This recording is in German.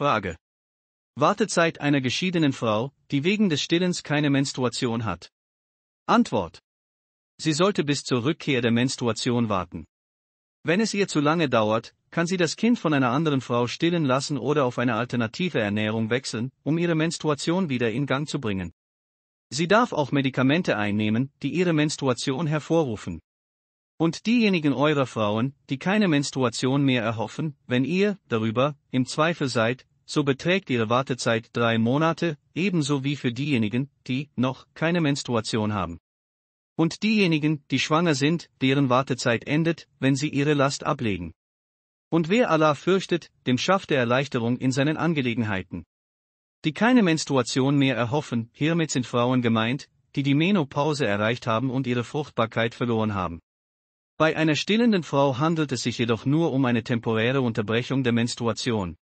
Frage. Wartezeit einer geschiedenen Frau, die wegen des Stillens keine Menstruation hat. Antwort. Sie sollte bis zur Rückkehr der Menstruation warten. Wenn es ihr zu lange dauert, kann sie das Kind von einer anderen Frau stillen lassen oder auf eine alternative Ernährung wechseln, um ihre Menstruation wieder in Gang zu bringen. Sie darf auch Medikamente einnehmen, die ihre Menstruation hervorrufen. Und diejenigen eurer Frauen, die keine Menstruation mehr erhoffen, wenn ihr, darüber, im Zweifel seid, so beträgt ihre Wartezeit drei Monate, ebenso wie für diejenigen, die noch keine Menstruation haben. Und diejenigen, die schwanger sind, deren Wartezeit endet, wenn sie ihre Last ablegen. Und wer Allah fürchtet, dem schafft er Erleichterung in seinen Angelegenheiten. Die keine Menstruation mehr erhoffen, hiermit sind Frauen gemeint, die die Menopause erreicht haben und ihre Fruchtbarkeit verloren haben. Bei einer stillenden Frau handelt es sich jedoch nur um eine temporäre Unterbrechung der Menstruation.